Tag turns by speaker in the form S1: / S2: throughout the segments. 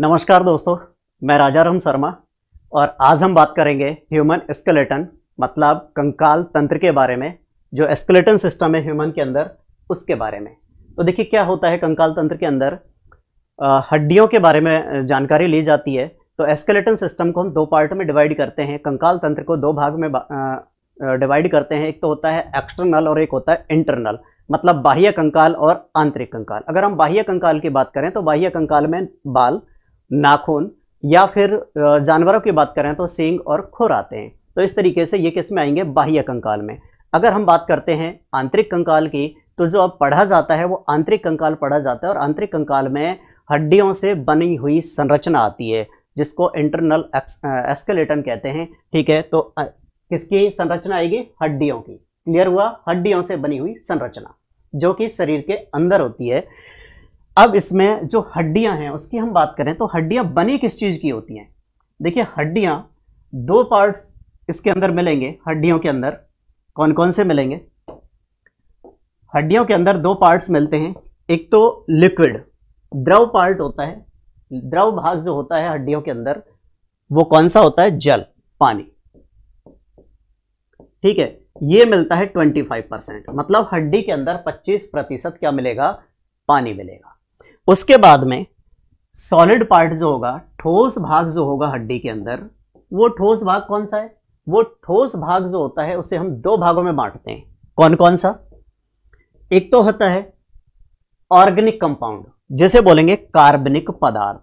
S1: नमस्कार दोस्तों मैं राजाराम शर्मा और आज हम बात करेंगे ह्यूमन एस्केलेटन मतलब कंकाल तंत्र के बारे में जो एस्केलेटन सिस्टम है ह्यूमन के अंदर उसके बारे में तो देखिए क्या होता है कंकाल तंत्र के अंदर हड्डियों के बारे में जानकारी ली जाती है तो एस्केलेटन सिस्टम को हम दो पार्ट में डिवाइड करते हैं कंकाल तंत्र को दो भाग में डिवाइड करते हैं एक तो होता है एक्सटर्नल और एक होता है इंटरनल मतलब बाह्य कंकाल और आंतरिक कंकाल अगर हम बाह्य कंकाल की बात करें तो बाह्य कंकाल में बाल नाखून या फिर जानवरों की बात करें तो सींग और खुर आते हैं तो इस तरीके से ये किस में आएंगे बाह्य कंकाल में अगर हम बात करते हैं आंतरिक कंकाल की तो जो अब पढ़ा जाता है वो आंतरिक कंकाल पढ़ा जाता है और आंतरिक कंकाल में हड्डियों से बनी हुई संरचना आती है जिसको इंटरनल एस्केलेटन कहते हैं ठीक है तो किसकी संरचना आएगी हड्डियों की क्लियर हुआ हड्डियों से बनी हुई संरचना जो कि शरीर के अंदर होती है अब इसमें जो हड्डियां हैं उसकी हम बात करें तो हड्डियां बनी किस चीज़ की होती हैं देखिए हड्डियां दो पार्ट्स इसके अंदर मिलेंगे हड्डियों के अंदर कौन कौन से मिलेंगे हड्डियों के अंदर दो पार्ट्स मिलते हैं एक तो लिक्विड द्रव पार्ट होता है द्रव भाग जो होता है हड्डियों के अंदर वो कौन सा होता है जल पानी ठीक है ये मिलता है 25 परसेंट मतलब हड्डी के अंदर 25 प्रतिशत क्या मिलेगा पानी मिलेगा उसके बाद में सॉलिड पार्ट जो होगा ठोस भाग जो होगा हड्डी के अंदर वो ठोस भाग कौन सा है वो ठोस भाग जो होता है उसे हम दो भागों में बांटते हैं कौन कौन सा एक तो होता है ऑर्गेनिक कंपाउंड जिसे बोलेंगे कार्बनिक पदार्थ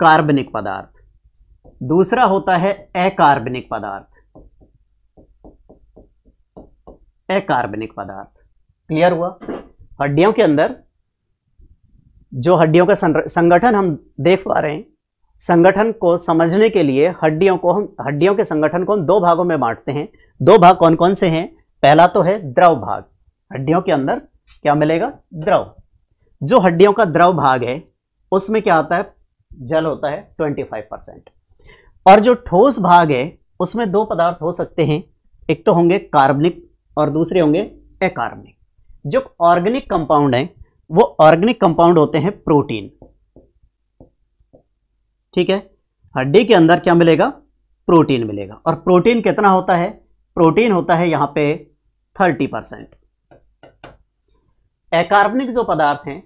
S1: कार्बनिक पदार्थ दूसरा होता है अकार्बनिक पदार्थ अकार्बनिक पदार्थ क्लियर हुआ हड्डियों के अंदर जो हड्डियों का संगठन हम देख पा रहे हैं संगठन को समझने के लिए हड्डियों को हम हड्डियों के संगठन को हम दो भागों में बांटते हैं दो भाग कौन कौन से हैं पहला तो है द्रव भाग हड्डियों के अंदर क्या मिलेगा द्रव जो हड्डियों का द्रव भाग है उसमें क्या आता है जल होता है 25 परसेंट और जो ठोस भाग है उसमें दो पदार्थ हो सकते हैं एक तो होंगे कार्बनिक और दूसरे होंगे अकार्बनिक जो ऑर्गेनिक कंपाउंड हैं वो ऑर्गेनिक कंपाउंड होते हैं प्रोटीन ठीक है हड्डी हाँ, के अंदर क्या मिलेगा प्रोटीन मिलेगा और प्रोटीन कितना होता है प्रोटीन होता है यहां पे थर्टी परसेंट एकार्बनिक जो पदार्थ हैं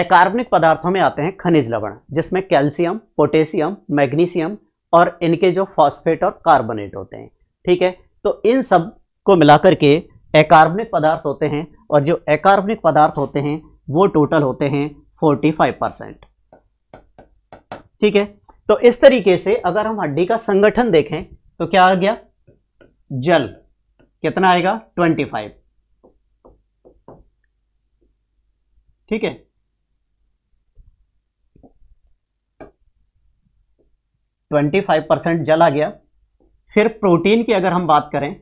S1: एकार्बनिक पदार्थों में आते हैं खनिज लवण जिसमें कैल्शियम पोटेशियम मैग्नीशियम और इनके जो फॉस्फेट और कार्बोनेट होते हैं ठीक है तो इन सब को मिलाकर के एकार्बनिक पदार्थ होते हैं और जो एकार्बनिक पदार्थ होते हैं वो टोटल होते हैं 45 परसेंट ठीक है तो इस तरीके से अगर हम हड्डी का संगठन देखें तो क्या आ गया जल कितना आएगा 25 ठीक है ट्वेंटी फाइव परसेंट जल आ गया फिर प्रोटीन की अगर हम बात करें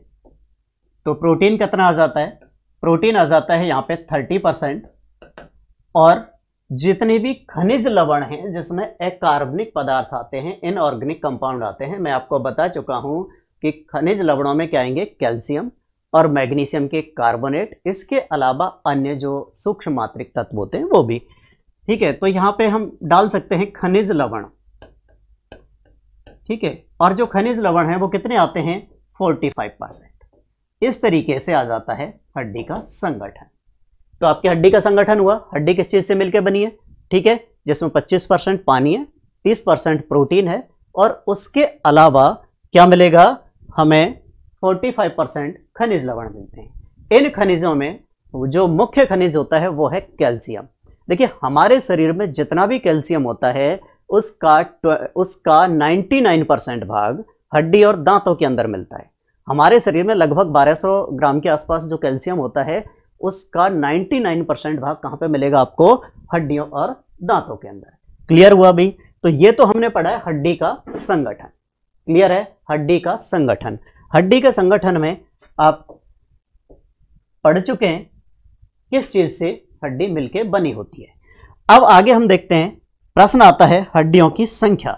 S1: तो प्रोटीन कितना आ जाता है प्रोटीन आ जाता है यहाँ पे थर्टी परसेंट और जितने भी खनिज लवण हैं जिसमें अकार्बनिक पदार्थ आते हैं इनऑर्गेनिक कंपाउंड आते हैं मैं आपको बता चुका हूँ कि खनिज लवणों में क्या आएंगे कैल्शियम और मैग्नीशियम के कार्बोनेट इसके अलावा अन्य जो सूक्ष्म मात्रिक तत्व होते हैं वो भी ठीक है तो यहाँ पे हम डाल सकते हैं खनिज लवण ठीक है और जो खनिज लवण है वो कितने आते हैं 45 परसेंट इस तरीके से आ जाता है हड्डी का संगठन तो आपकी हड्डी का संगठन हुआ हड्डी किस चीज़ से मिलकर बनी है ठीक है जिसमें 25 परसेंट पानी है 30 परसेंट प्रोटीन है और उसके अलावा क्या मिलेगा हमें 45 परसेंट खनिज लवण मिलते हैं इन खनिजों में जो मुख्य खनिज होता है वो है कैल्शियम देखिए हमारे शरीर में जितना भी कैल्शियम होता है उसका उसका 99 परसेंट भाग हड्डी और दांतों के अंदर मिलता है हमारे शरीर में लगभग 1200 ग्राम के आसपास जो कैल्शियम होता है उसका 99 परसेंट भाग कहाँ पे मिलेगा आपको हड्डियों और दांतों के अंदर क्लियर हुआ भाई तो ये तो हमने पढ़ा है हड्डी का संगठन क्लियर है हड्डी का संगठन हड्डी के संगठन में आप पढ़ चुके हैं किस चीज से हड्डी मिलके बनी होती है अब आगे हम देखते हैं प्रश्न आता है हड्डियों की संख्या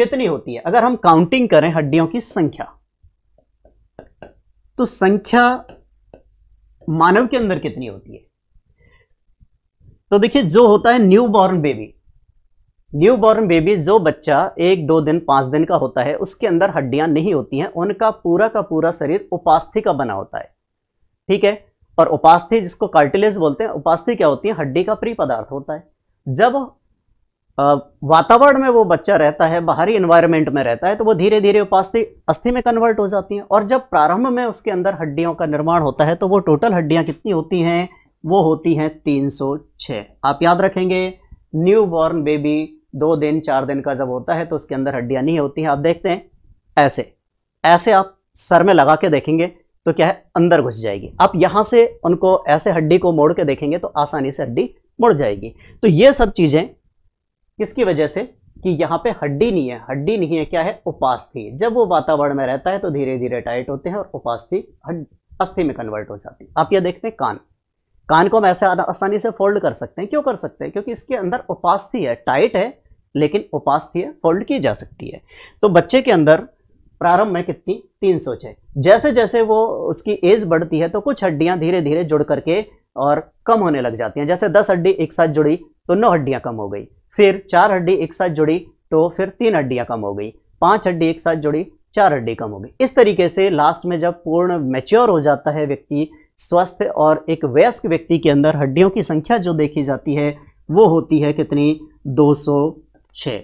S1: कितनी होती है अगर हम काउंटिंग करें हड्डियों की संख्या तो संख्या मानव के अंदर कितनी होती है तो देखिए जो होता है new born baby new born baby जो बच्चा एक दो दिन पांच दिन का होता है उसके अंदर हड्डियां नहीं होती हैं उनका पूरा का पूरा शरीर उपास्थि का बना होता है ठीक है और उपास्थि जिसको कार्टिलेज बोलते हैं उपास्थि क्या होती है हड्डी का प्री पदार्थ होता है जब वातावरण में वो बच्चा रहता है बाहरी इन्वायरमेंट में रहता है तो वो धीरे धीरे उपास्थि अस्थि में कन्वर्ट हो जाती हैं और जब प्रारंभ में उसके अंदर हड्डियों का निर्माण होता है तो वो टोटल हड्डियाँ कितनी होती हैं वो होती हैं तीन आप याद रखेंगे न्यू बॉर्न बेबी दो दिन चार दिन का जब होता है तो उसके अंदर हड्डियाँ नहीं होती हैं आप देखते हैं ऐसे ऐसे आप सर में लगा के देखेंगे तो क्या है अंदर घुस जाएगी आप यहाँ से उनको ऐसे हड्डी को मोड़ के देखेंगे तो आसानी से हड्डी मुड़ जाएगी तो ये सब चीज़ें किसकी वजह से कि यहाँ पे हड्डी नहीं है हड्डी नहीं है क्या है उपास्थि जब वो वातावरण में रहता है तो धीरे धीरे टाइट होते हैं और उपास्थि अस्थि में कन्वर्ट हो जाती है आप यह देखते हैं कान कान को हम ऐसे आसानी से फोल्ड कर सकते हैं क्यों कर सकते हैं क्योंकि इसके अंदर उपास्थि है टाइट है लेकिन उपास्थि है फोल्ड की जा सकती है तो बच्चे के अंदर प्रारंभ में कितनी तीन सोच है जैसे जैसे वो उसकी एज बढ़ती है तो कुछ हड्डियां धीरे धीरे जुड़ करके और कम होने लग जाती हैं जैसे दस हड्डी एक साथ जुड़ी तो नौ हड्डियां कम हो गई फिर चार हड्डी एक साथ जुड़ी तो फिर तीन हड्डियाँ कम हो गई पांच हड्डी एक साथ जुड़ी चार हड्डी कम हो गई इस तरीके से लास्ट में जब पूर्ण मैच्योर हो जाता है व्यक्ति स्वस्थ और एक वयस्क व्यक्ति के अंदर हड्डियों की संख्या जो देखी जाती है वो होती है कितनी 206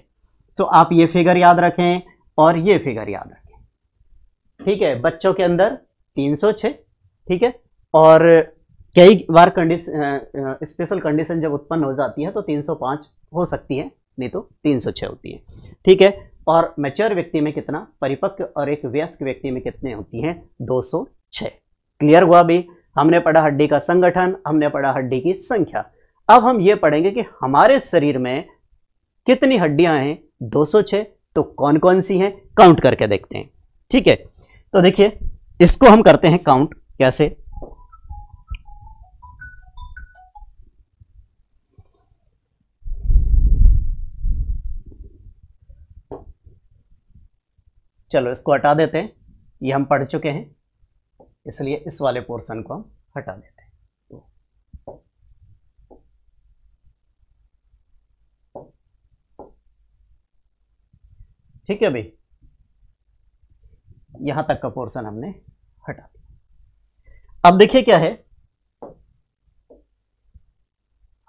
S1: तो आप ये फिगर याद रखें और ये फिगर याद रखें ठीक है बच्चों के अंदर 306 ठीक है और कई बार कंडीशन स्पेशल कंडीशन जब उत्पन्न हो जाती है तो 305 हो सकती है नहीं तो 306 होती है ठीक है और मैच्योर व्यक्ति में कितना परिपक्व और एक व्यस्क व्यक्ति में कितने होती हैं 206 क्लियर हुआ भी हमने पढ़ा हड्डी का संगठन हमने पढ़ा हड्डी की संख्या अब हम ये पढ़ेंगे कि हमारे शरीर में कितनी हड्डियां हैं दो तो कौन कौन सी हैं काउंट करके देखते हैं ठीक है तो देखिए इसको हम करते हैं काउंट कैसे चलो इसको हटा देते हैं ये हम पढ़ चुके हैं इसलिए इस वाले पोर्शन को हम हटा देते हैं तो ठीक है भाई यहां तक का पोर्शन हमने हटा दिया अब देखिए क्या है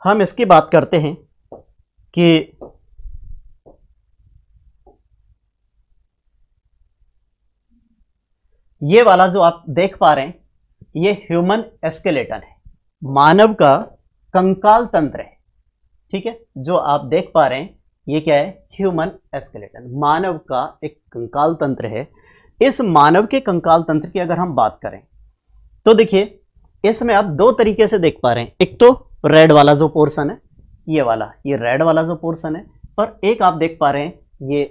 S1: हम इसकी बात करते हैं कि ये वाला जो आप देख पा रहे हैं ये ह्यूमन एस्केलेटन है मानव का कंकाल तंत्र है ठीक है जो आप देख पा रहे हैं ये क्या है ह्यूमन एस्केलेटन मानव का एक कंकाल तंत्र है इस मानव के कंकाल तंत्र की अगर हम बात करें तो देखिए इसमें आप दो तरीके से देख पा रहे हैं एक तो रेड वाला जो पोर्सन है ये वाला ये रेड वाला जो पोर्सन है और एक आप देख पा रहे हैं ये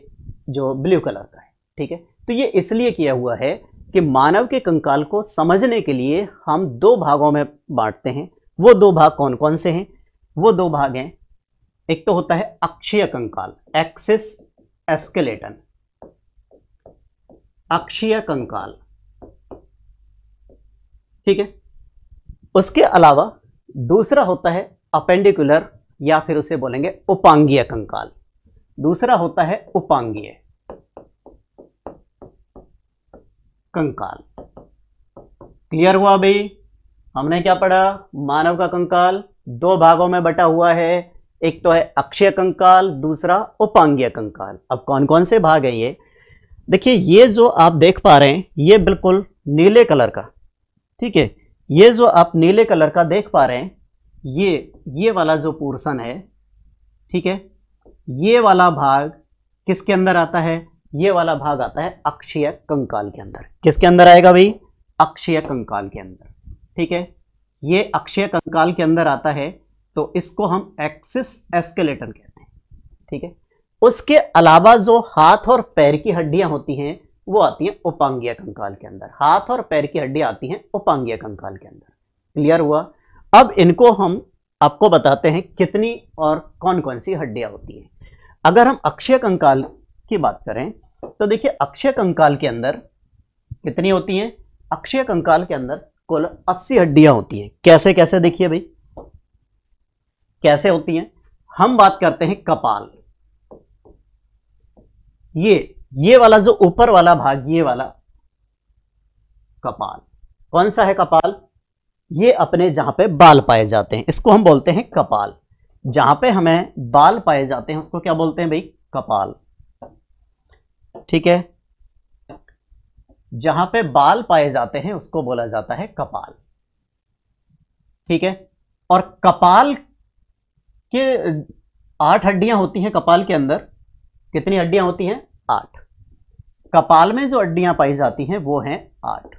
S1: जो ब्लू कलर का है ठीक है तो ये इसलिए किया हुआ है कि मानव के कंकाल को समझने के लिए हम दो भागों में बांटते हैं वो दो भाग कौन कौन से हैं वो दो भाग हैं एक तो होता है अक्षीय कंकाल एक्सिस एस्केलेटन अक्षीय कंकाल ठीक है उसके अलावा दूसरा होता है अपेंडिकुलर या फिर उसे बोलेंगे उपांगीय कंकाल दूसरा होता है उपांगीय कंकाल क्लियर हुआ भाई हमने क्या पढ़ा मानव का कंकाल दो भागों में बटा हुआ है एक तो है अक्षय कंकाल दूसरा उपांगीय कंकाल अब कौन कौन से भाग है ये देखिए ये जो आप देख पा रहे हैं ये बिल्कुल नीले कलर का ठीक है ये जो आप नीले कलर का देख पा रहे हैं ये ये वाला जो पोर्सन है ठीक है ये वाला भाग किसके अंदर आता है ये वाला भाग आता है अक्षय कंकाल के अंदर किसके अंदर आएगा भाई अक्षय कंकाल के अंदर ठीक है ये अक्षय कंकाल के अंदर आता है तो इसको हम एक्सिस एस्केलेटर कहते हैं ठीक है उसके अलावा जो हाथ और पैर की हड्डियां होती हैं वो आती हैं उपांगीय कंकाल के अंदर हाथ और पैर की हड्डियां आती हैं उपांगीय कंकाल के अंदर क्लियर हुआ अब इनको हम आपको बताते हैं कितनी और कौन कौन सी हड्डियां होती हैं अगर हम अक्षय कंकाल की बात करें तो देखिए अक्षय कंकाल के अंदर कितनी होती हैं अक्षय कंकाल के अंदर कुल अस्सी हड्डियां होती हैं कैसे कैसे देखिए भाई कैसे होती हैं हम बात करते हैं कपाल ये ये वाला जो ऊपर वाला भाग ये वाला कपाल कौन सा है कपाल ये अपने जहां पे बाल पाए जाते हैं इसको हम बोलते हैं कपाल जहां पे हमें बाल पाए जाते हैं उसको क्या बोलते हैं भाई कपाल ठीक है जहां पे बाल पाए जाते हैं उसको बोला जाता है कपाल ठीक है और कपाल के आठ हड्डियां होती हैं कपाल के अंदर कितनी हड्डियां होती हैं आठ कपाल में जो हड्डियां पाई जाती हैं वो हैं आठ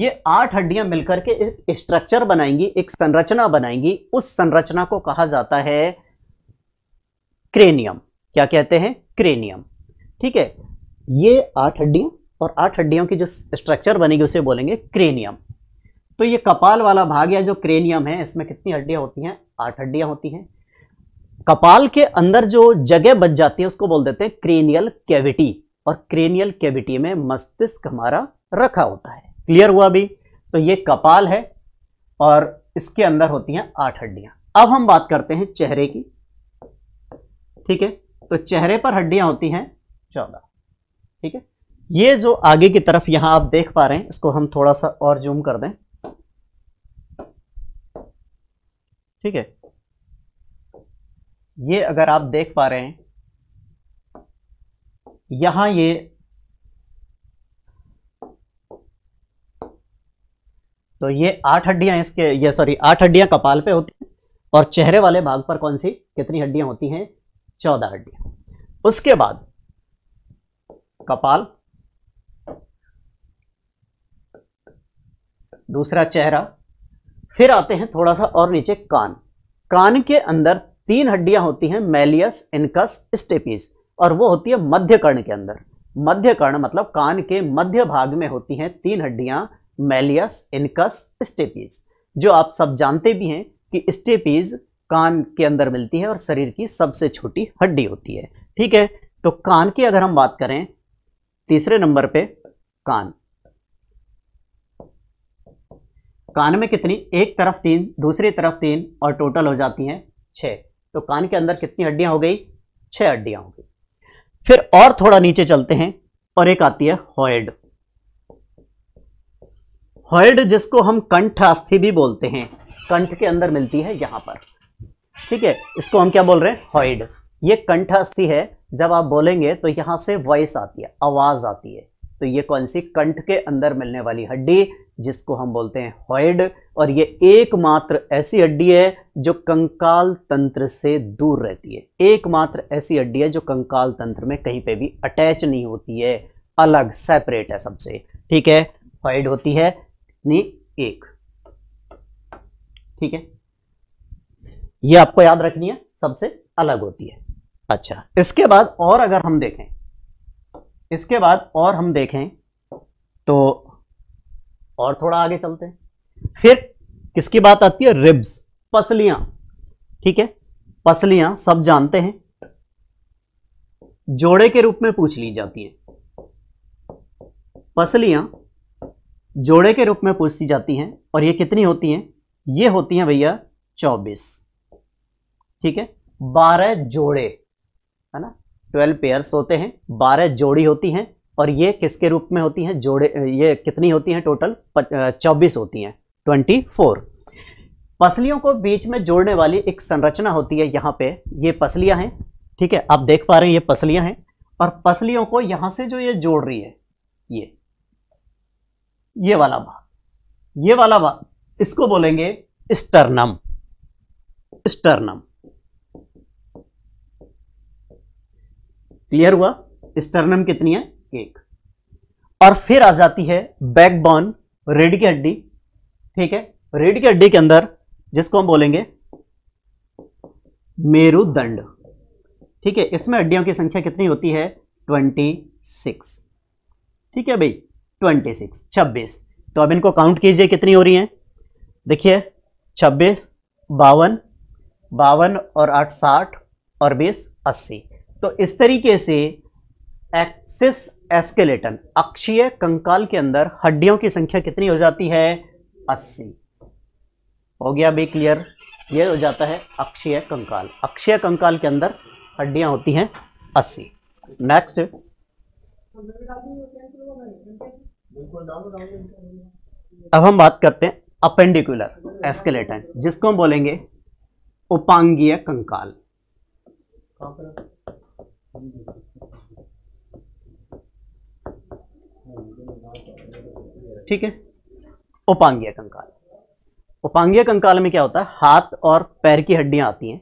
S1: ये आठ हड्डियां मिलकर के एक स्ट्रक्चर बनाएंगी एक संरचना बनाएंगी उस संरचना को कहा जाता है क्रेनियम क्या कहते हैं क्रेनियम ठीक है ये आठ हड्डियों और आठ हड्डियों की जो स्ट्रक्चर बनेगी उसे बोलेंगे क्रेनियम तो ये कपाल वाला भाग या जो क्रेनियम है इसमें कितनी हड्डियां होती हैं आठ हड्डियां होती हैं कपाल के अंदर जो जगह बच जाती है उसको बोल देते हैं क्रेनियल कैविटी और क्रेनियल कैविटी में मस्तिष्क हमारा रखा होता है क्लियर हुआ अभी तो ये कपाल है और इसके अंदर होती हैं आठ हड्डियां अब हम बात करते हैं चेहरे की ठीक है तो चेहरे पर हड्डियां होती हैं चौदह ठीक है ये जो आगे की तरफ यहां आप देख पा रहे हैं इसको हम थोड़ा सा और जूम कर दें ठीक है ये अगर आप देख पा रहे हैं यहां ये तो ये आठ हड्डियां इसके ये सॉरी आठ हड्डियां कपाल पे होती हैं और चेहरे वाले भाग पर कौन सी कितनी हड्डियां होती हैं चौदह हड्डियां उसके बाद कपाल दूसरा चेहरा फिर आते हैं थोड़ा सा और नीचे कान कान के अंदर तीन हड्डियां होती हैं मेलियस इनकस स्टेपीज और वो होती है मध्य कर्ण के अंदर मध्य कर्ण मतलब कान के मध्य भाग में होती हैं तीन हड्डियां मेलियस इनकस स्टेपीज जो आप सब जानते भी हैं कि स्टेपीज कान के अंदर मिलती है और शरीर की सबसे छोटी हड्डी होती है ठीक है तो कान की अगर हम बात करें तीसरे नंबर पे कान कान में कितनी एक तरफ तीन दूसरी तरफ तीन और टोटल हो जाती हैं छ तो कान के अंदर कितनी हड्डियां हो गई छह हड्डियां हो गई फिर और थोड़ा नीचे चलते हैं और एक आती है हॉयड हॉयड जिसको हम कंठ अस्थि भी बोलते हैं कंठ के अंदर मिलती है यहां पर ठीक है इसको हम क्या बोल रहे हैं हॉयड ये कंठ अस्थि है जब आप बोलेंगे तो यहां से वॉइस आती है आवाज़ आती है तो ये कौन सी कंठ के अंदर मिलने वाली हड्डी जिसको हम बोलते हैं हॉइड और ये एकमात्र ऐसी हड्डी है जो कंकाल तंत्र से दूर रहती है एकमात्र ऐसी हड्डी है जो कंकाल तंत्र में कहीं पे भी अटैच नहीं होती है अलग सेपरेट है सबसे ठीक है हॉइड होती है नहीं एक ठीक है ये आपको याद रखनी है सबसे अलग होती है अच्छा इसके बाद और अगर हम देखें इसके बाद और हम देखें तो और थोड़ा आगे चलते हैं फिर किसकी बात आती है रिब्स पसलियां ठीक है पसलियां सब जानते हैं जोड़े के रूप में पूछ ली जाती हैं पसलियां जोड़े के रूप में पूछती जाती हैं और ये कितनी होती हैं ये होती हैं भैया चौबीस ठीक है बारह जोड़े है ना ट्वेल्व पेयर्स होते हैं बारह जोड़ी होती हैं और ये किसके रूप में होती हैं जोड़े ये कितनी होती हैं टोटल चौबीस होती हैं ट्वेंटी फोर पसलियों को बीच में जोड़ने वाली एक संरचना होती है यहाँ पे ये पसलियाँ हैं ठीक है आप देख पा रहे हैं ये पसलियाँ हैं और पसलियों को यहाँ से जो ये जोड़ रही है ये ये वाला भाग ये वाला भाग इसको बोलेंगे स्टर्नम स्टर्नम क्लियर हुआ स्टर्नम कितनी है एक और फिर आ जाती है बैकबोन रेड की हड्डी ठीक है रेड की हड्डी के अंदर जिसको हम बोलेंगे मेरुदंड ठीक है इसमें हड्डियों की संख्या कितनी होती है ट्वेंटी सिक्स ठीक है भाई ट्वेंटी सिक्स छब्बीस तो अब इनको काउंट कीजिए कितनी हो रही हैं देखिए छब्बीस बावन बावन और आठ साठ और बीस अस्सी तो इस तरीके से एक्सिस एस्केलेटन अक्षीय कंकाल के अंदर हड्डियों की संख्या कितनी हो जाती है अस्सी हो गया भी क्लियर ये हो जाता है अक्षीय कंकाल अक्षीय कंकाल के अंदर हड्डियां होती हैं अस्सी नेक्स्ट अब हम बात करते हैं अपेंडिकुलर एस्केलेटन जिसको हम बोलेंगे उपांगीय कंकाल ठीक है उपांगीय कंकाल उपांगीय कंकाल में क्या होता है हाथ और पैर की हड्डियां आती हैं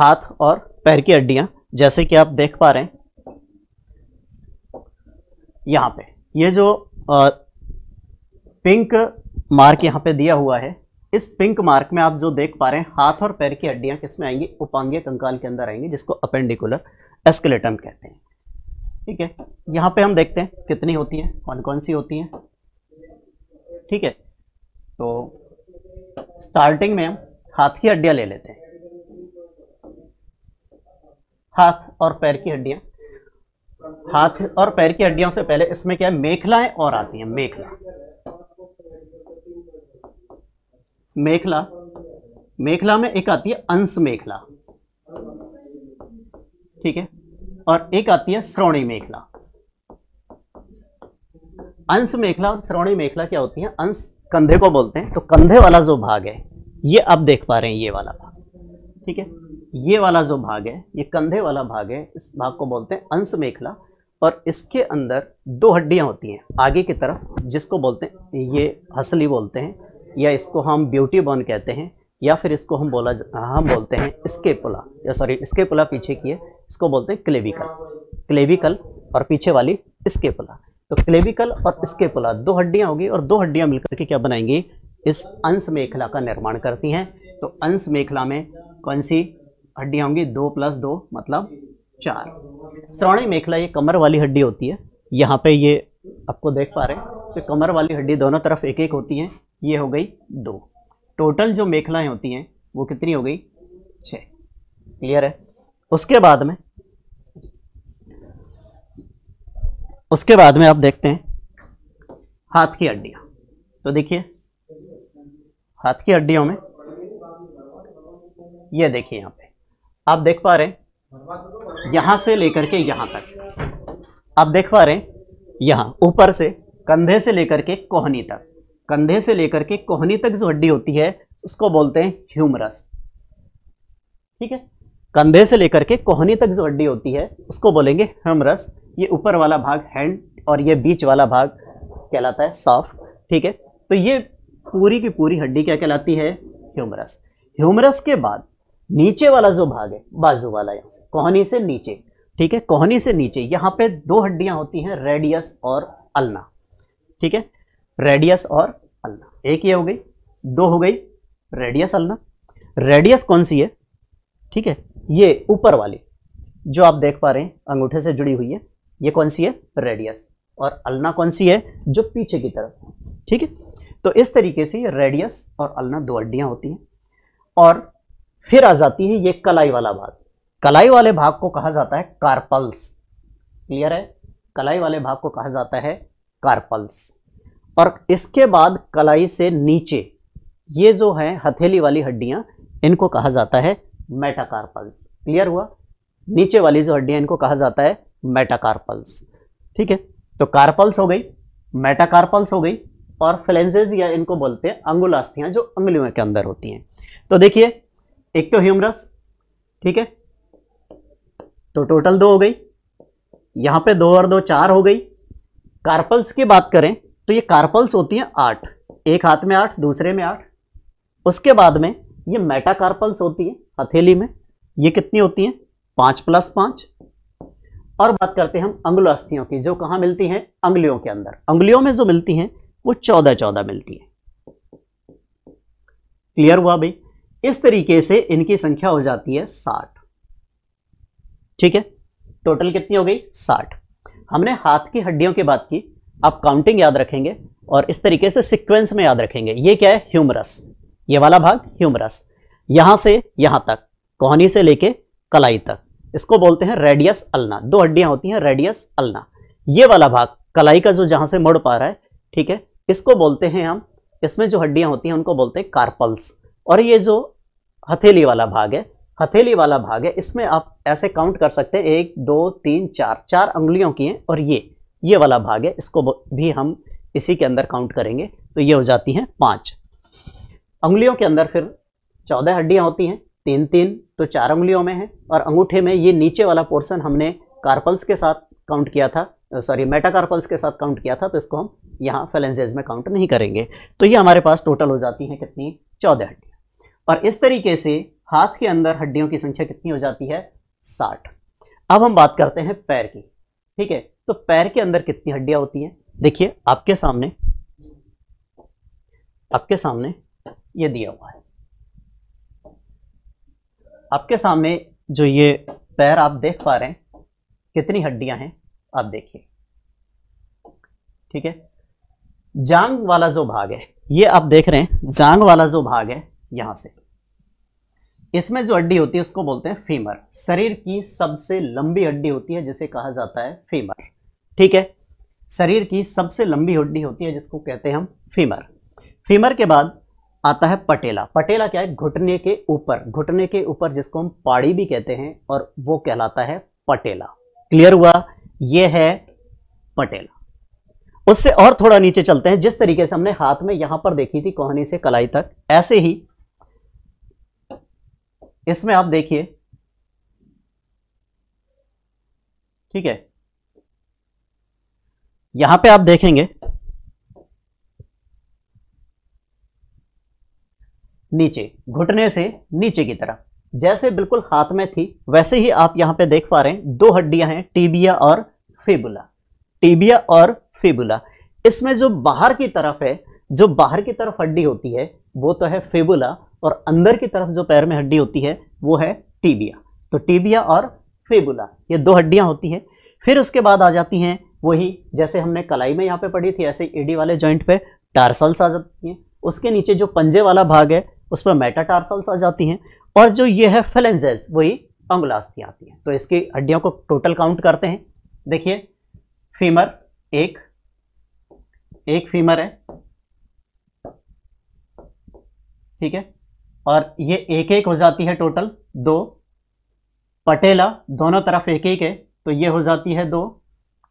S1: हाथ और पैर की हड्डियां जैसे कि आप देख पा रहे हैं यहां पे ये जो आ, पिंक मार्क यहां पे दिया हुआ है इस पिंक मार्क में आप जो देख पा रहे हैं हाथ और पैर की हड्डियां किसमें आएंगी उपांगीय कंकाल के अंदर आएंगी जिसको अपेंडिकुलर एस्केलेटम कहते हैं ठीक है यहाँ पे हम देखते हैं कितनी होती हैं कौन कौन सी होती हैं ठीक है तो स्टार्टिंग में हम हाथ की हड्डियाँ ले लेते हैं हाथ और पैर की हड्डियाँ हाथ और पैर की हड्डियों से पहले इसमें क्या है मेखलाएं और आती हैं मेखला मेखला मेखला में एक आती है अंश मेखला ठीक है और एक आती है श्रोणी मेखला अंश मेखला और श्रोणी मेखला क्या होती है अंश कंधे को बोलते हैं तो कंधे वाला जो भाग है ये आप देख पा रहे हैं ये वाला भाग ठीक है ये वाला जो भाग है ये कंधे वाला भाग है इस भाग को बोलते हैं अंश मेखला और इसके अंदर दो हड्डियां होती हैं आगे की तरफ जिसको बोलते हैं ये हसली बोलते हैं या इसको हम ब्यूटी बोन कहते हैं या फिर इसको हम बोला हम बोलते हैं स्केपुला या सॉरी स्केपुला पीछे की है इसको बोलते हैं क्लेविकल क्लेविकल और पीछे वाली स्केपुला तो क्लेविकल और स्केपुला दो हड्डियाँ होगी और दो हड्डियाँ मिलकर के क्या बनाएंगी इस अंश मेखला का निर्माण करती हैं तो अंश मेखला में कौन सी हड्डियाँ होंगी दो प्लस दो मतलब चार श्रवणी मेखला ये कमर वाली हड्डी होती है यहाँ पे ये आपको देख पा रहे हैं तो कमर वाली हड्डी दोनों तरफ एक एक होती है ये हो गई दो टोटल जो मेखलाएं होती हैं वो कितनी हो गई छ क्लियर है उसके बाद में उसके बाद में आप देखते हैं हाथ की हड्डियां तो देखिए हाथ की हड्डियों में ये देखिए यहां पे आप देख पा रहे हैं यहां से लेकर के यहां तक आप देख पा रहे हैं यहां ऊपर से कंधे से लेकर के कोहनी तक कंधे से लेकर के कोहनी तक जो हड्डी होती है उसको बोलते हैं ह्यूमरस ठीक है कंधे से लेकर के कोहनी तक जो हड्डी होती है उसको बोलेंगे ह्यूमरस ये ऊपर वाला भाग हैंड और ये बीच वाला भाग कहलाता है सॉफ्ट ठीक है तो ये पूरी की पूरी हड्डी क्या कहलाती है ह्यूमरस ह्यूमरस के बाद नीचे वाला जो भाग है बाजू वाला यहाँ से कोहनी से नीचे ठीक है कोहनी से नीचे यहाँ पे दो हड्डियाँ होती हैं रेडियस और अल्ना ठीक है रेडियस और अलना एक ये हो गई दो हो गई रेडियस अल्ना रेडियस कौन सी है ठीक है ये ऊपर वाली जो आप देख पा रहे हैं अंगूठे से जुड़ी हुई है ये कौन सी है रेडियस और अलना कौन सी है जो पीछे की तरफ ठीक है तो इस तरीके से रेडियस और अल्ना दो अड्डियां होती हैं और फिर आ जाती है ये कलाई वाला भाग कलाई वाले भाग को कहा जाता है कार्पल्स क्लियर है कलाई वाले भाग को कहा जाता है कार्पल्स और इसके बाद कलाई से नीचे ये जो है हथेली वाली हड्डियां इनको कहा जाता है मेटाकार्पल्स क्लियर हुआ नीचे वाली जो हड्डियां इनको कहा जाता है मेटाकार्पल्स ठीक है तो कार्पल्स हो गई मेटाकार्पल्स हो गई और फ्लेंजेज या इनको बोलते हैं अंगुलास्थियां जो अंगुलियों के अंदर होती हैं तो देखिए एक तो ह्यूमरस ठीक है तो टोटल दो हो गई यहां पे दो और दो चार हो गई कार्पल्स की बात करें तो ये कार्पल्स होती हैं आठ एक हाथ में आठ दूसरे में आठ उसके बाद में ये मेटाकार्पल्स होती हैं हथेली में ये कितनी होती हैं पाँच प्लस पाँच और बात करते हैं हम अंगुल अस्थियों की जो कहाँ मिलती हैं अंगुलियों के अंदर अंगुलियों में जो मिलती हैं वो चौदह चौदह मिलती है क्लियर हुआ भाई इस तरीके से इनकी संख्या हो जाती है साठ ठीक है टोटल कितनी हो गई साठ हमने हाथ की हड्डियों की बात की आप काउंटिंग याद रखेंगे और इस तरीके से सिक्वेंस में याद रखेंगे ये क्या है ह्यूमरस ये वाला भाग ह्यूमरस यहां से यहां तक कोहनी से लेके कलाई तक इसको बोलते हैं रेडियस अलना दो हड्डियां होती हैं रेडियस अलना ये वाला भाग कलाई का जो जहां से मुड़ पा रहा है ठीक है इसको बोलते हैं हम इसमें जो हड्डियां होती हैं उनको बोलते हैं कार्पल्स और ये जो हथेली वाला भाग है हथेली वाला भाग है इसमें आप ऐसे काउंट कर सकते हैं एक दो तीन चार चार अंगुलियों की हैं और ये ये वाला भाग है इसको भी हम इसी के अंदर काउंट करेंगे तो ये हो जाती हैं पाँच उंगलियों के अंदर फिर चौदह हड्डियां होती हैं तीन तीन तो चार उंगलियों में है और अंगूठे में ये नीचे वाला पोर्सन हमने कार्पल्स के साथ काउंट किया था सॉरी मेटाकार्पल्स के साथ काउंट किया था तो इसको हम यहाँ फेलेंजेज में काउंट नहीं करेंगे तो ये हमारे पास टोटल हो जाती हैं कितनी चौदह हड्डियाँ और इस तरीके से हाथ के अंदर हड्डियों की संख्या कितनी हो जाती है साठ अब हम बात करते हैं पैर की ठीक है तो पैर के अंदर कितनी हड्डियां होती हैं देखिए आपके सामने आपके सामने ये दिया हुआ है आपके सामने जो ये पैर आप देख पा रहे हैं कितनी हड्डियां हैं आप देखिए ठीक है जांग वाला जो भाग है ये आप देख रहे हैं जांग वाला जो भाग है यहां से इसमें जो हड्डी होती है उसको बोलते हैं फीमर शरीर की सबसे लंबी हड्डी होती है जिसे कहा जाता है फीमर ठीक है शरीर की सबसे लंबी हड्डी होती है जिसको कहते हैं हम फीमर फीमर के बाद आता है पटेला पटेला क्या है घुटने के ऊपर घुटने के ऊपर जिसको हम पाड़ी भी कहते हैं और वो कहलाता है पटेला क्लियर हुआ ये है पटेला उससे और थोड़ा नीचे चलते हैं जिस तरीके से हमने हाथ में यहां पर देखी थी कोहनी से कलाई तक ऐसे ही इसमें आप देखिए ठीक है यहां पे आप देखेंगे नीचे घुटने से नीचे की तरफ जैसे बिल्कुल हाथ में थी वैसे ही आप यहां पे देख पा रहे हैं दो हड्डियां हैं टीबिया और फेबुला टीबिया और फेबुला इसमें जो बाहर की तरफ है जो बाहर की तरफ हड्डी होती है वो तो है फेबुला और अंदर की तरफ जो पैर में हड्डी होती है वो है टीबिया तो टीबिया और फेबुला ये दो हड्डियां होती हैं फिर उसके बाद आ जाती हैं वही जैसे हमने कलाई में यहाँ पे पढ़ी थी ऐसे एडी वाले जॉइंट पे टार्सल्स आ जाती हैं उसके नीचे जो पंजे वाला भाग है उस उसमें मेटाटार्सल्स आ जाती हैं और जो ये है फेलेंजेस वही अंगुलास्थी आती हैं तो इसकी हड्डियों को टोटल काउंट करते हैं देखिए फीमर एक एक फीमर है ठीक है और ये एक एक हो जाती है टोटल दो पटेला दोनों तरफ एक एक है तो ये हो जाती है दो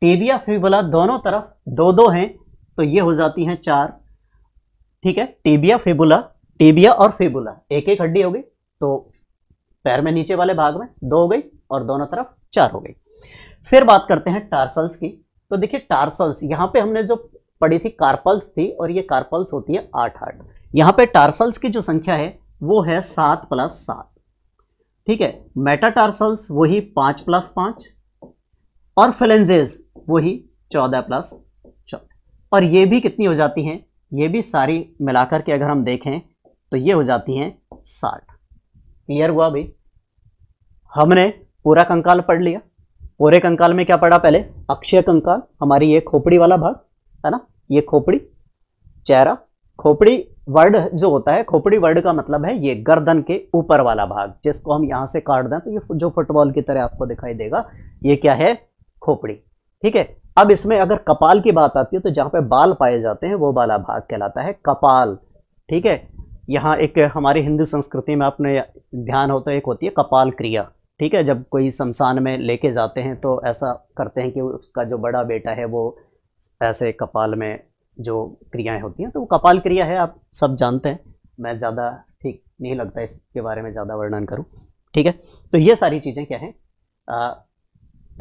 S1: टेबिया फिबुला दोनों तरफ दो दो हैं तो ये हो जाती हैं चार ठीक है टेबिया फेबुला टेबिया और फेबुला एक एक हड्डी हो गई तो पैर में नीचे वाले भाग में दो हो गई और दोनों तरफ चार हो गई फिर बात करते हैं टार्सल्स की तो देखिए टार्सल्स यहां पे हमने जो पढ़ी थी कार्पल्स थी और ये कार्पल्स होती है आठ आठ यहां पे टार्सल्स की जो संख्या है वो है सात प्लस सात ठीक है मेटाटार्सल्स वही पांच प्लस पांच और फलेंजेज वही चौदह प्लस चौदह और ये भी कितनी हो जाती हैं ये भी सारी मिलाकर के अगर हम देखें तो ये हो जाती हैं साठ क्लियर हुआ भाई हमने पूरा कंकाल पढ़ लिया पूरे कंकाल में क्या पढ़ा पहले अक्षय कंकाल हमारी ये खोपड़ी वाला भाग है ना ये खोपड़ी चेहरा खोपड़ी वर्ड जो होता है खोपड़ी वर्ड का मतलब है ये गर्दन के ऊपर वाला भाग जिसको हम यहां से काट दें तो ये जो फुटबॉल की तरह आपको दिखाई देगा ये क्या है खोपड़ी ठीक है अब इसमें अगर कपाल की बात आती है तो जहाँ पे बाल पाए जाते हैं वो बाला भाग कहलाता है कपाल ठीक है यहाँ एक हमारी हिंदू संस्कृति में आपने ध्यान हो तो एक होती है कपाल क्रिया ठीक है जब कोई शमशान में लेके जाते हैं तो ऐसा करते हैं कि उसका जो बड़ा बेटा है वो ऐसे कपाल में जो क्रियाएं होती हैं तो वो कपाल क्रिया है आप सब जानते हैं मैं ज़्यादा ठीक नहीं लगता इसके बारे में ज़्यादा वर्णन करूँ ठीक है तो ये सारी चीज़ें क्या हैं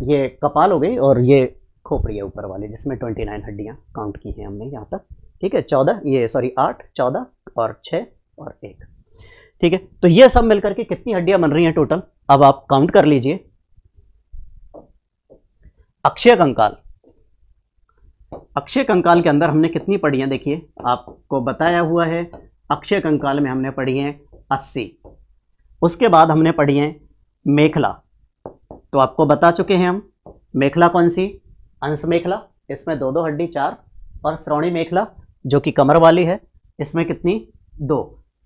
S1: ये कपाल हो गई और ये खोपड़ी है ऊपर वाली जिसमें ट्वेंटी नाइन हड्डियाँ काउंट की हैं हमने यहाँ तक ठीक है चौदह ये सॉरी आठ चौदह और छः और एक ठीक है तो ये सब मिलकर के कितनी हड्डियां बन रही हैं टोटल अब आप काउंट कर लीजिए अक्षय कंकाल अक्षय कंकाल के अंदर हमने कितनी पढ़ी हैं देखिए आपको बताया हुआ है अक्षय कंकाल में हमने पढ़ी हैं अस्सी उसके बाद हमने पढ़ी हैं मेखला तो आपको बता चुके हैं हम मेखला कौन सी अंश मेखला इसमें दो दो हड्डी चार और श्रोणी मेखला जो कि कमर वाली है इसमें कितनी दो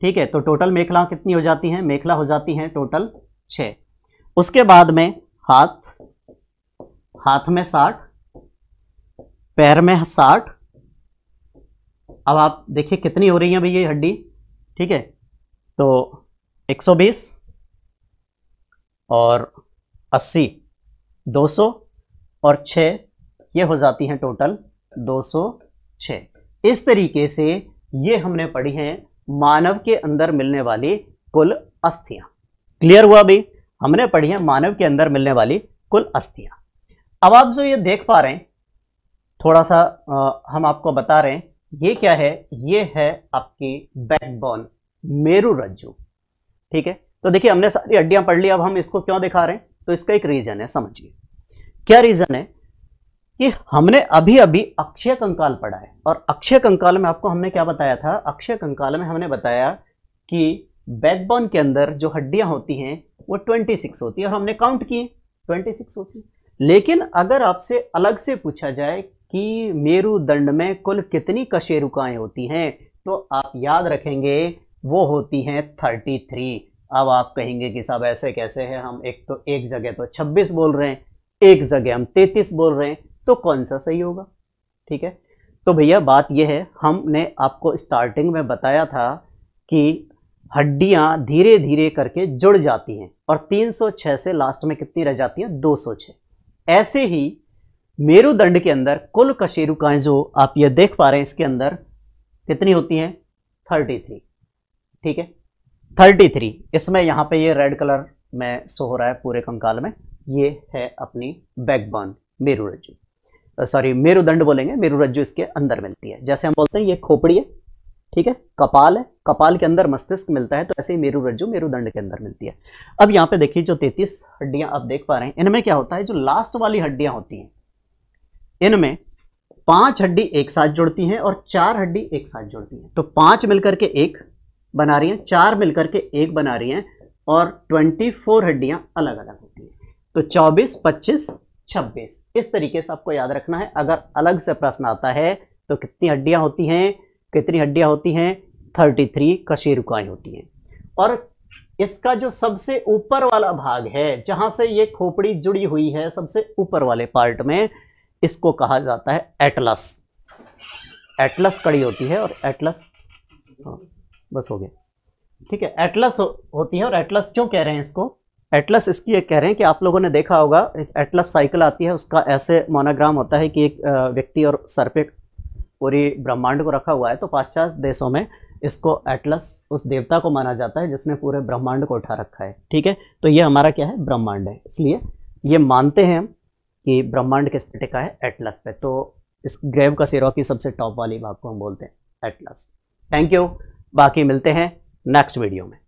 S1: ठीक है तो टोटल मेखला कितनी हो जाती हैं मेखला हो जाती हैं टोटल छः उसके बाद में हाथ हाथ में साठ पैर में साठ अब आप देखिए कितनी हो रही है भैया ये हड्डी ठीक है तो 120 और अस्सी दो सौ और छः ये हो जाती हैं टोटल दो सौ इस तरीके से ये हमने पढ़ी हैं मानव के अंदर मिलने वाली कुल अस्थियां क्लियर हुआ भाई हमने पढ़ी है मानव के अंदर मिलने वाली कुल अस्थियां अब आप जो ये देख पा रहे हैं थोड़ा सा आ, हम आपको बता रहे हैं ये क्या है ये है आपकी बैकबोन मेरू रज्जू ठीक है तो देखिए हमने सारी हड्डियां पढ़ ली अब हम इसको क्यों दिखा रहे हैं तो इसका एक रीजन है समझिए क्या रीजन है कि हमने अभी अभी अक्षय कंकाल पढ़ा है और अक्षय कंकाल में आपको हमने क्या बताया था अक्षय कंकाल में हमने बताया कि बैकबोन के अंदर जो हड्डियां होती हैं वो 26 होती है और हमने काउंट किए 26 होती है लेकिन अगर आपसे अलग से पूछा जाए कि मेरुदंड में कुल कितनी कशेरुकाएं होती हैं तो आप याद रखेंगे वो होती हैं 33 अब आप कहेंगे कि साहब ऐसे कैसे है हम एक तो एक जगह तो 26 बोल रहे हैं एक जगह हम 33 बोल रहे हैं तो कौन सा सही होगा ठीक है तो भैया बात यह है हमने आपको स्टार्टिंग में बताया था कि हड्डियां धीरे धीरे करके जुड़ जाती हैं और 306 से लास्ट में कितनी रह जाती हैं 206 ऐसे ही मेरुदंड के अंदर कुल कशेरुकाएं जो आप ये देख पा रहे हैं इसके अंदर कितनी होती हैं 33 ठीक है थर्टी थ्री इसमें यहाँ पे ये रेड कलर में सो हो रहा है पूरे कंकाल में ये है अपनी बैकबोन मेरुरज्जु सॉरी मेरुदंड बोलेंगे मेरुरज्जु इसके अंदर मिलती है जैसे हम बोलते हैं ये खोपड़ी है ठीक है कपाल है कपाल के अंदर मस्तिष्क मिलता है तो ऐसे ही मेरुरज्जु मेरुदंड के अंदर मिलती है अब यहाँ पे देखिए जो तैतीस हड्डियां आप देख पा रहे हैं इनमें क्या होता है जो लास्ट वाली हड्डियां होती हैं इनमें पांच हड्डी एक साथ जुड़ती हैं और चार हड्डी एक साथ जुड़ती हैं तो पांच मिलकर के एक बना रही हैं चार मिलकर के एक बना रही हैं और 24 हड्डियां अलग अलग होती हैं तो 24, 25, 26 इस तरीके से आपको याद रखना है अगर अलग से प्रश्न आता है तो कितनी हड्डियां होती हैं कितनी हड्डियां होती हैं 33 कशेरुकाएं होती हैं और इसका जो सबसे ऊपर वाला भाग है जहां से ये खोपड़ी जुड़ी हुई है सबसे ऊपर वाले पार्ट में इसको कहा जाता है एटलस एटलस कड़ी होती है और एटलस हाँ। बस हो गया ठीक है एटलस हो, होती है और एटलस क्यों कह रहे हैं इसको एटलस इसकी ये कह रहे हैं कि आप लोगों ने देखा होगा एक एटलस साइकिल आती है उसका ऐसे मोनोग्राम होता है कि एक व्यक्ति और सर पे पूरी ब्रह्मांड को रखा हुआ है तो पाश्चात्य देशों में इसको एटलस उस देवता को माना जाता है जिसने पूरे ब्रह्मांड को उठा रखा है ठीक है तो ये हमारा क्या है ब्रह्मांड है इसलिए ये मानते हैं हम कि ब्रह्मांड किस पे टिका है एटलस पे तो इस ग्रेव का सिरो की सबसे टॉप वाली भाग को हम बोलते हैं एटलस थैंक यू बाकी मिलते हैं नेक्स्ट वीडियो में